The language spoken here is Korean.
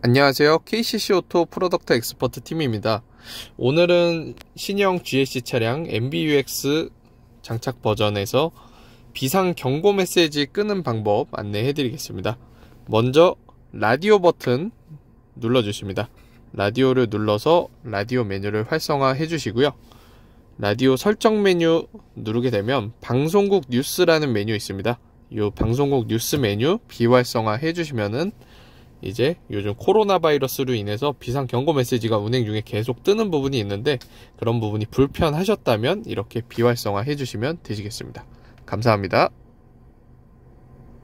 안녕하세요. KCC 오토 프로덕트 엑스퍼트 팀입니다. 오늘은 신형 GLC 차량 MBUX 장착 버전에서 비상 경고 메시지 끄는 방법 안내해 드리겠습니다. 먼저 라디오 버튼 눌러 주십니다. 라디오를 눌러서 라디오 메뉴를 활성화해 주시고요. 라디오 설정 메뉴 누르게 되면 방송국 뉴스라는 메뉴 있습니다. 이 방송국 뉴스 메뉴 비활성화 해주시면은 이제 요즘 코로나 바이러스로 인해서 비상 경고 메시지가 운행 중에 계속 뜨는 부분이 있는데 그런 부분이 불편하셨다면 이렇게 비활성화 해주시면 되시겠습니다. 감사합니다.